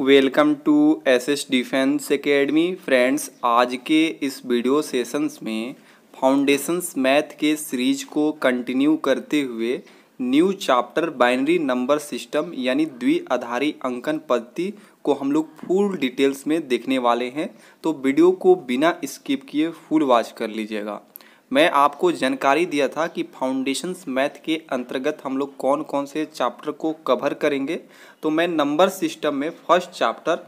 welcome to S S defence academy friends आज के इस वीडियो सेशंस में फाउंडेशंस मैथ के सीरीज को कंटिन्यू करते हुए new chapter binary number system यानी द्विआधारी अंकन पद्धति को हम लोग फुल डिटेल्स में देखने वाले हैं तो वीडियो को बिना स्किप किए फुल वॉच कर लीजिएगा मैं आपको जानकारी दिया था कि फाउंडेशंस मैथ के अंतर्गत हम लोग कौन कौन से चैप्टर को कवर करेंगे तो मैं नंबर सिस्टम में first chapter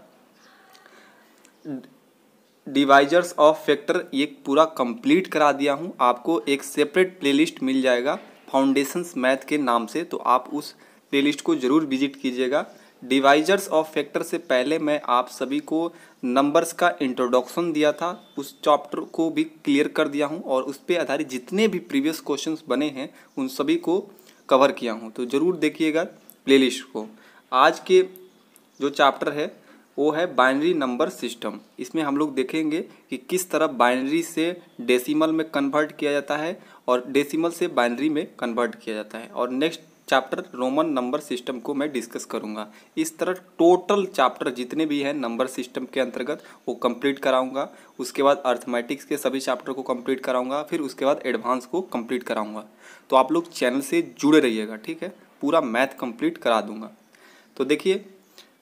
divisors of factor ये पूरा कंप्लीट करा दिया हूँ आपको एक सेपरेट प्लेलिस्ट मिल जाएगा फाउंडेशंस मैथ के नाम से तो आप उस प्ले को ज़रूर विजिट कीजिएगा डिवाइजर्स ऑफ फैक्टर से पहले मैं आप सभी को नंबर्स का इंट्रोडक्शन दिया था उस चैप्टर को भी क्लियर कर दिया हूं और उस पर आधारित जितने भी प्रीवियस क्वेश्चंस बने हैं उन सभी को कवर किया हूं तो ज़रूर देखिएगा प्लेलिस्ट को आज के जो चैप्टर है वो है बाइनरी नंबर सिस्टम इसमें हम लोग देखेंगे कि किस तरह बाइनरी से डेसीमल में कन्वर्ट किया जाता है और डेसीमल से बाइनरी में कन्वर्ट किया जाता है और next chapter Roman number system को मैं डिस्कस करूंगा इस तरह टोटल चैप्टर जितने भी हैं नंबर सिस्टम के अंतर्गत वो कंप्लीट कराऊंगा उसके बाद अर्थमेटिक्स के सभी चैप्टर को कंप्लीट कराऊंगा फिर उसके बाद एडवांस को कंप्लीट कराऊंगा तो आप लोग चैनल से जुड़े रहिएगा ठीक है पूरा मैथ कम्प्लीट करा दूंगा तो देखिए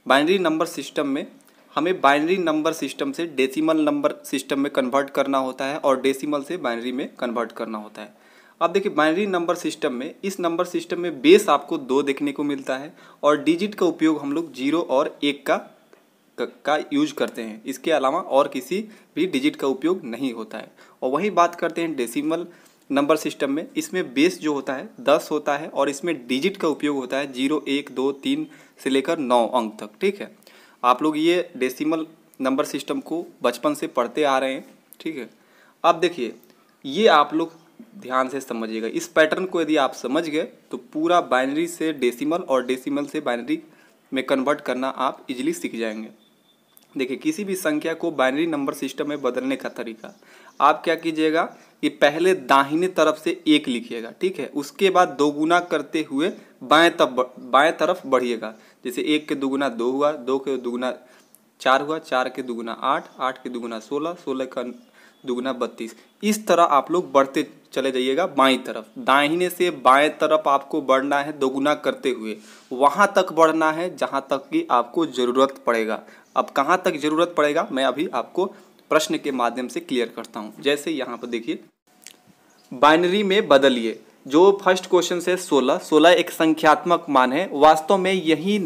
बाइनरी नंबर सिस्टम में हमें बाइनरी नंबर सिस्टम से डेसीमल नंबर सिस्टम में कन्वर्ट करना होता है और डेसीमल से बाइनरी में कन्वर्ट करना होता है अब देखिए बाइनरी नंबर सिस्टम में इस नंबर सिस्टम में बेस आपको दो देखने को मिलता है और डिजिट का उपयोग हम लोग जीरो और एक का का यूज करते हैं इसके अलावा और किसी भी डिजिट का उपयोग नहीं होता है और वही बात करते हैं डेसिमल नंबर सिस्टम में इसमें बेस जो होता है दस होता है और इसमें डिजिट का उपयोग होता है जीरो एक दो तीन से लेकर नौ अंक तक ठीक है आप लोग ये डेसिमल नंबर सिस्टम को बचपन से पढ़ते आ रहे हैं ठीक है अब देखिए ये आप लोग ध्यान से समझिएगा इस पैटर्न को यदि आप समझ गए तो पूरा बाइनरी से डेसिमल और डेसिमल से बाइनरी में कन्वर्ट करना आप इजीली सीख जाएंगे देखिए किसी भी संख्या को बाइनरी नंबर सिस्टम में बदलने का तरीका आप क्या कीजिएगा कि पहले दाहिने तरफ से एक लिखिएगा ठीक है उसके बाद दोगुना करते हुए बाएं तब बाएं तरफ बढ़िएगा जैसे एक के दोगुना दो हुआ दो के दोगुना चार हुआ चार के दुगुना आठ आठ के दोगुना सोलह सोलह का दुगुना बत्तीस इस तरह आप लोग बढ़ते चले जाइएगा बाई तरफ दाहिने से बाएं तरफ आपको बढ़ना है दोगुना करते हुए वहाँ तक बढ़ना है जहाँ तक कि आपको ज़रूरत पड़ेगा अब कहाँ तक ज़रूरत पड़ेगा मैं अभी आपको प्रश्न के माध्यम से क्लियर करता हूँ जैसे यहाँ पर देखिए बाइनरी में बदलिए जो फर्स्ट क्वेश्चन है सोलह सोलह एक संख्यात्मक मान है वास्तव में यही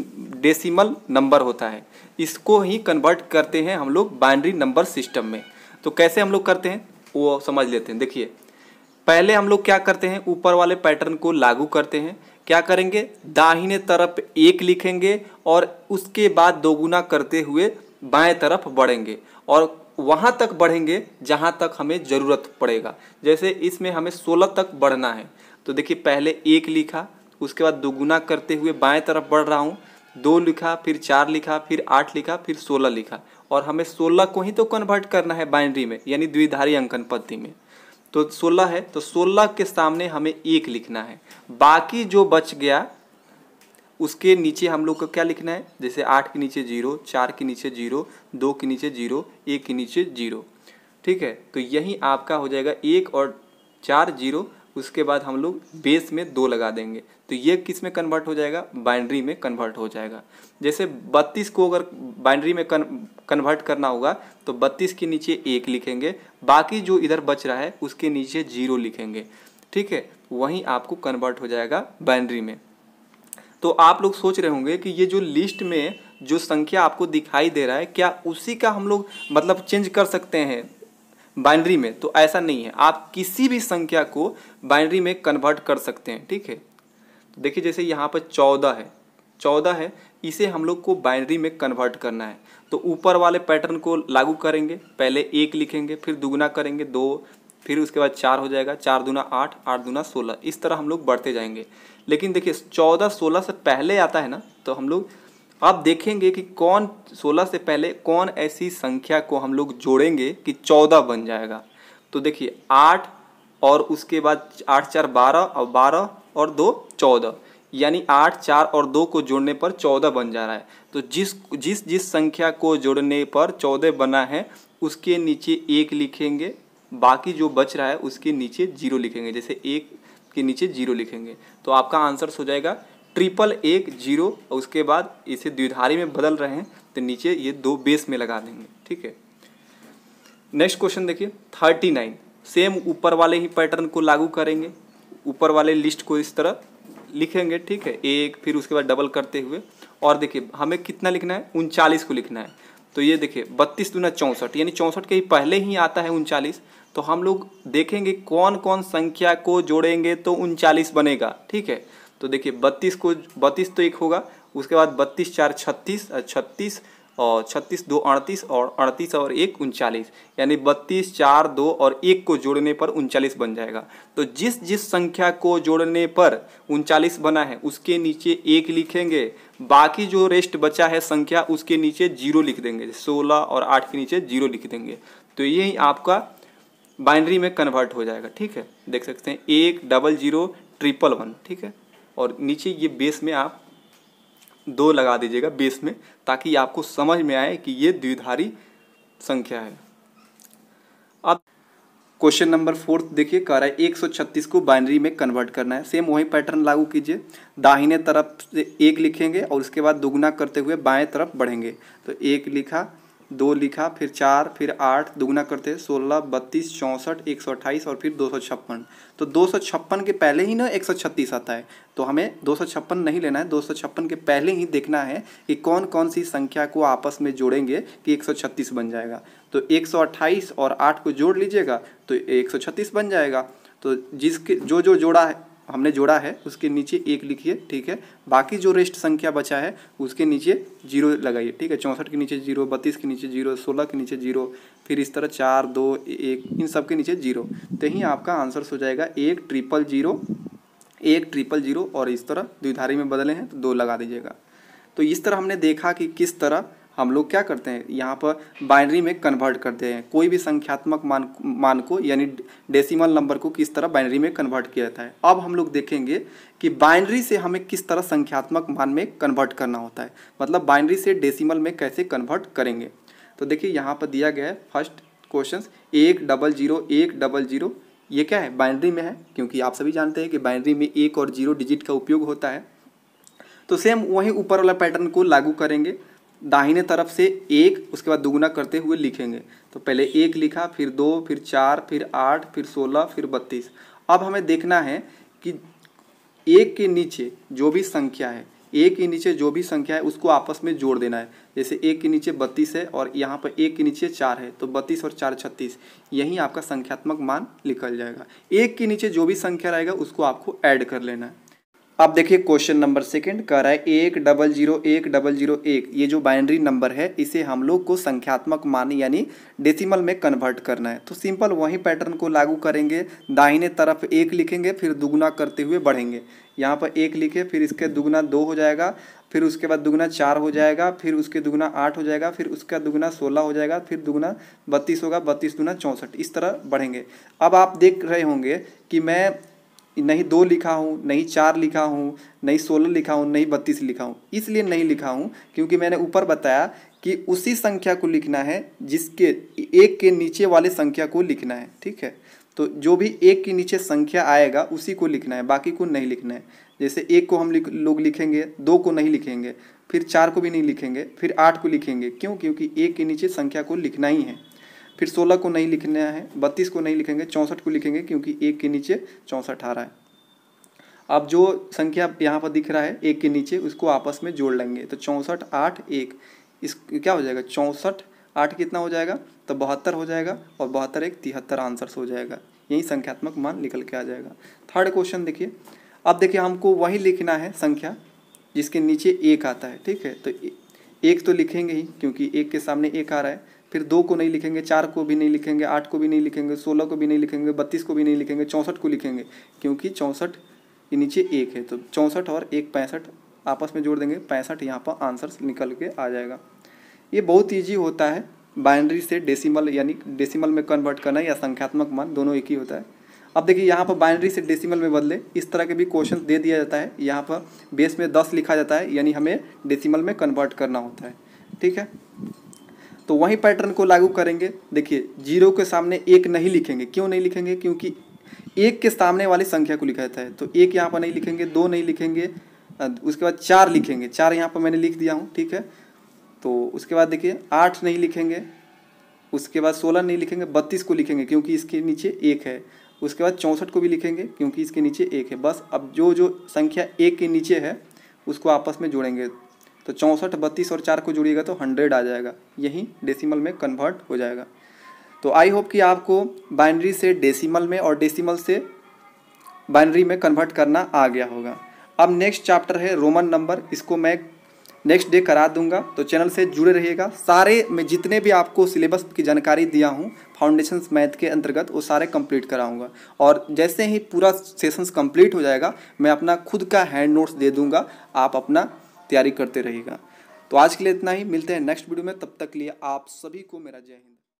डेसीमल नंबर होता है इसको ही कन्वर्ट करते हैं हम लोग बाइनरी नंबर सिस्टम में तो कैसे हम लोग करते हैं वो समझ लेते हैं देखिए पहले हम लोग क्या करते हैं ऊपर वाले पैटर्न को लागू करते हैं क्या करेंगे दाहिने तरफ एक लिखेंगे और उसके बाद दोगुना करते हुए बाएं तरफ बढ़ेंगे और वहाँ तक बढ़ेंगे जहाँ तक हमें ज़रूरत पड़ेगा जैसे इसमें हमें सोलह तक बढ़ना है तो देखिए पहले एक लिखा उसके बाद दोगुना करते हुए बाएं तरफ बढ़ रहा हूँ दो लिखा फिर चार लिखा फिर आठ लिखा फिर सोलह लिखा और हमें सोलह को ही तो कन्वर्ट करना है बाइनरी में यानी द्विधारी अंकन पद्धति में तो सोलह है तो सोलह के सामने हमें एक लिखना है बाकी जो बच गया उसके नीचे हम लोग को क्या लिखना है जैसे आठ के नीचे जीरो चार के नीचे जीरो दो के नीचे जीरो एक के नीचे जीरो ठीक है तो यही आपका हो जाएगा एक और चार जीरो उसके बाद हम लोग बेस में दो लगा देंगे तो ये किस में कन्वर्ट हो जाएगा बाइंड्री में कन्वर्ट हो जाएगा जैसे बत्तीस को अगर बाइंड्री में कन्वर्ट करना होगा तो बत्तीस के नीचे एक लिखेंगे बाकी जो इधर बच रहा है उसके नीचे जीरो लिखेंगे ठीक है वहीं आपको कन्वर्ट हो जाएगा बाइंड्री में तो आप लोग सोच रहे होंगे कि ये जो लिस्ट में जो संख्या आपको दिखाई दे रहा है क्या उसी का हम लोग मतलब चेंज कर सकते हैं बाइनरी में तो ऐसा नहीं है आप किसी भी संख्या को बाइनरी में कन्वर्ट कर सकते हैं ठीक है तो देखिए जैसे यहाँ पर चौदह है चौदह है इसे हम लोग को बाइनरी में कन्वर्ट करना है तो ऊपर वाले पैटर्न को लागू करेंगे पहले एक लिखेंगे फिर दुगुना करेंगे दो फिर उसके बाद चार हो जाएगा चार दुना आठ आठ दुना सोलह इस तरह हम लोग बढ़ते जाएंगे लेकिन देखिए चौदह सोलह से पहले आता है ना तो हम लोग आप देखेंगे कि कौन 16 से पहले कौन ऐसी संख्या को हम लोग जोड़ेंगे कि 14 बन जाएगा तो देखिए आठ और उसके बाद आठ चार बारह और बारह और दो चौदह यानी आठ चार और दो को जोड़ने पर चौदह बन जा रहा है तो जिस जिस जिस संख्या को जोड़ने पर चौदह बना है उसके नीचे एक लिखेंगे बाकी जो बच रहा है उसके नीचे जीरो लिखेंगे जैसे एक के नीचे जीरो लिखेंगे तो आपका आंसर हो जाएगा ट्रिपल एक जीरो और उसके बाद इसे द्विधारी में बदल रहे हैं तो नीचे ये दो बेस में लगा देंगे ठीक है नेक्स्ट क्वेश्चन देखिए थर्टी नाइन सेम ऊपर वाले ही पैटर्न को लागू करेंगे ऊपर वाले लिस्ट को इस तरह लिखेंगे ठीक है एक फिर उसके बाद डबल करते हुए और देखिए हमें कितना लिखना है उनचालीस को लिखना है तो ये देखिए बत्तीस दुना चौंसठ यानी चौंसठ के ही पहले ही आता है उनचालीस तो हम लोग देखेंगे कौन कौन संख्या को जोड़ेंगे तो उनचालीस बनेगा ठीक है तो देखिए बत्तीस को बत्तीस तो एक होगा उसके बाद बत्तीस चार छत्तीस छत्तीस और छत्तीस दो अड़तीस और अड़तीस और एक उनचालीस यानी बत्तीस चार दो और एक को जोड़ने पर उनचालीस बन जाएगा तो जिस जिस संख्या को जोड़ने पर उनचालीस बना है उसके नीचे एक लिखेंगे बाकी जो रेस्ट बचा है संख्या उसके नीचे जीरो लिख देंगे सोलह और आठ के नीचे जीरो लिख देंगे तो यही आपका बाइनरी में कन्वर्ट हो जाएगा ठीक है देख सकते हैं एक डबल जीरो ट्रिपल वन ठीक है और नीचे ये बेस में आप दो लगा दीजिएगा बेस में ताकि आपको समझ में आए कि ये द्विधारी संख्या है अब क्वेश्चन नंबर फोर्थ देखिए कह रहा है 136 को बाइनरी में कन्वर्ट करना है सेम वही पैटर्न लागू कीजिए दाहिने तरफ से एक लिखेंगे और उसके बाद दुगुना करते हुए बाएं तरफ बढ़ेंगे तो एक लिखा दो लिखा फिर चार फिर आठ दुगना करते सोलह बत्तीस चौंसठ एक सौ अट्ठाईस और फिर दो सौ छप्पन तो दो सौ छप्पन के पहले ही ना एक सौ छत्तीस आता है तो हमें दो सौ छप्पन नहीं लेना है दो सौ छप्पन के पहले ही देखना है कि कौन कौन सी संख्या को आपस में जोड़ेंगे कि एक सौ छत्तीस बन जाएगा तो एक सौ अट्ठाईस और आठ को जोड़ लीजिएगा तो एक सौ छत्तीस बन जाएगा तो जिसके जो जो जोड़ा है हमने जोड़ा है उसके नीचे एक लिखिए ठीक है बाकी जो रेस्ट संख्या बचा है उसके नीचे जीरो लगाइए ठीक है चौंसठ के नीचे जीरो बत्तीस के नीचे जीरो सोलह के नीचे जीरो फिर इस तरह चार दो एक इन सब के नीचे जीरो तो ही आपका आंसर हो जाएगा एक ट्रिपल जीरो एक ट्रिपल जीरो और इस तरह द्विधारी में बदले हैं तो दो लगा दीजिएगा तो इस तरह हमने देखा कि किस तरह हम लोग क्या करते हैं यहाँ पर बाइनरी में कन्वर्ट करते हैं कोई भी संख्यात्मक मान मान को यानी डेसिमल नंबर को किस तरह बाइनरी में कन्वर्ट किया जाता है अब हम लोग देखेंगे कि बाइनरी से हमें किस तरह संख्यात्मक मान में कन्वर्ट करना होता है मतलब बाइनरी से डेसीमल में कैसे कन्वर्ट करेंगे तो देखिए यहाँ पर दिया गया है फर्स्ट क्वेश्चन एक डबल जीरो एक डबल जीरो ये क्या है बाइनरी में है क्योंकि आप सभी जानते हैं कि बाइनरी में एक और जीरो डिजिट का उपयोग होता है तो सेम वही ऊपर वाला पैटर्न को लागू करेंगे दाहिने तरफ से एक उसके बाद दुगुना करते हुए लिखेंगे तो पहले एक लिखा फिर दो फिर चार फिर आठ फिर सोलह फिर बत्तीस अब हमें देखना है कि एक के नीचे जो भी संख्या है एक के नीचे जो भी संख्या है उसको आपस में जोड़ देना है जैसे एक के नीचे बत्तीस है और यहाँ पर एक के नीचे चार है तो बत्तीस और चार छत्तीस यही आपका संख्यात्मक मान निकल जाएगा एक के नीचे जो भी संख्या रहेगा उसको आपको ऐड कर लेना है अब देखिए क्वेश्चन नंबर सेकंड कह रहा है एक डबल जीरो एक डबल जीरो एक ये जो बाइनरी नंबर है इसे हम लोग को संख्यात्मक मान यानी डेसिमल में कन्वर्ट करना है तो सिंपल वही पैटर्न को लागू करेंगे दाहिने तरफ एक लिखेंगे फिर दुगुना करते हुए बढ़ेंगे यहाँ पर एक लिखे फिर इसके दुगुना दो हो जाएगा फिर उसके बाद दुगुना चार हो जाएगा फिर उसके दुगुना आठ हो जाएगा फिर उसका दुगुना सोलह हो जाएगा फिर दुगुना बत्तीस होगा बत्तीस दुगुना चौंसठ इस तरह बढ़ेंगे अब आप देख रहे होंगे कि मैं नहीं दो लिखा हूँ नहीं चार लिखा हूँ नहीं सोलह लिखा हूँ नहीं बत्तीस लिखा हूँ इसलिए नहीं लिखा हूँ क्योंकि मैंने ऊपर बताया कि उसी संख्या को लिखना है जिसके एक के नीचे वाले संख्या को लिखना है ठीक है तो जो भी एक के नीचे संख्या आएगा उसी को लिखना है बाकी को नहीं लिखना है जैसे एक को हम लिख लोग लिखेंगे दो को नहीं लिखेंगे फिर चार को भी नहीं लिखेंगे फिर आठ को लिखेंगे क्यों क्योंकि एक के नीचे संख्या को लिखना ही है फिर सोलह को नहीं लिखना है बत्तीस को नहीं लिखेंगे चौंसठ को लिखेंगे क्योंकि एक के नीचे चौंसठ आ रहा है अब जो संख्या यहाँ पर दिख रहा है एक के नीचे उसको आपस में जोड़ लेंगे तो चौंसठ आठ एक इस क्या हो जाएगा चौंसठ आठ कितना हो जाएगा तो बहत्तर हो जाएगा और बहत्तर एक तिहत्तर आंसर्स हो जाएगा यही संख्यात्मक मान निकल के आ जाएगा थर्ड क्वेश्चन देखिए अब देखिए हमको वही लिखना है संख्या जिसके नीचे एक आता है ठीक है तो एक तो लिखेंगे ही क्योंकि एक के सामने एक आ रहा है फिर दो को नहीं लिखेंगे चार को भी नहीं लिखेंगे आठ को भी नहीं लिखेंगे सोलह को भी नहीं लिखेंगे बत्तीस को भी नहीं लिखेंगे चौंसठ को लिखेंगे क्योंकि चौंसठ के नीचे एक है तो चौंसठ और एक पैंसठ आपस में जोड़ देंगे पैंसठ यहाँ पर आंसर निकल के आ जाएगा ये बहुत ईजी होता है बाइनरी से डेसिमल यानी डेसिमल में कन्वर्ट करना या संख्यात्मक मान दोनों एक ही होता है अब देखिए यहाँ पर बाइनरी से डेसिमल में बदले इस तरह के भी क्वेश्चन दे दिया जाता है यहाँ पर बेस में दस लिखा जाता है यानी हमें डेसिमल में कन्वर्ट करना होता है ठीक है तो वही पैटर्न को लागू करेंगे देखिए जीरो के सामने एक नहीं लिखेंगे क्यों नहीं लिखेंगे क्योंकि एक के सामने वाली संख्या को लिखा जाता है तो एक यहाँ पर नहीं लिखेंगे दो नहीं लिखेंगे उसके बाद चार लिखेंगे चार यहाँ पर मैंने लिख दिया हूँ ठीक है तो उसके बाद देखिए आठ नहीं लिखेंगे उसके बाद सोलह नहीं लिखेंगे बत्तीस को लिखेंगे क्योंकि इसके नीचे एक है उसके बाद चौंसठ को भी लिखेंगे क्योंकि इसके नीचे एक है बस अब जो जो संख्या एक के नीचे है उसको आपस में जोड़ेंगे तो चौंसठ बत्तीस और चार को जुड़िएगा तो हंड्रेड आ जाएगा यही डेसिमल में कन्वर्ट हो जाएगा तो आई होप कि आपको बाइनरी से डेसिमल में और डेसिमल से बाइनरी में कन्वर्ट करना आ गया होगा अब नेक्स्ट चैप्टर है रोमन नंबर इसको मैं नेक्स्ट डे करा दूंगा तो चैनल से जुड़े रहिएगा सारे मैं जितने भी आपको सिलेबस की जानकारी दिया हूँ फाउंडेशन मैथ के अंतर्गत वो सारे कंप्लीट कराऊंगा और जैसे ही पूरा सेशंस कंप्लीट हो जाएगा मैं अपना खुद का हैंड नोट्स दे दूंगा आप अपना तैयारी करते रहिएगा तो आज के लिए इतना ही मिलते हैं नेक्स्ट वीडियो में तब तक लिए आप सभी को मेरा जय हिंद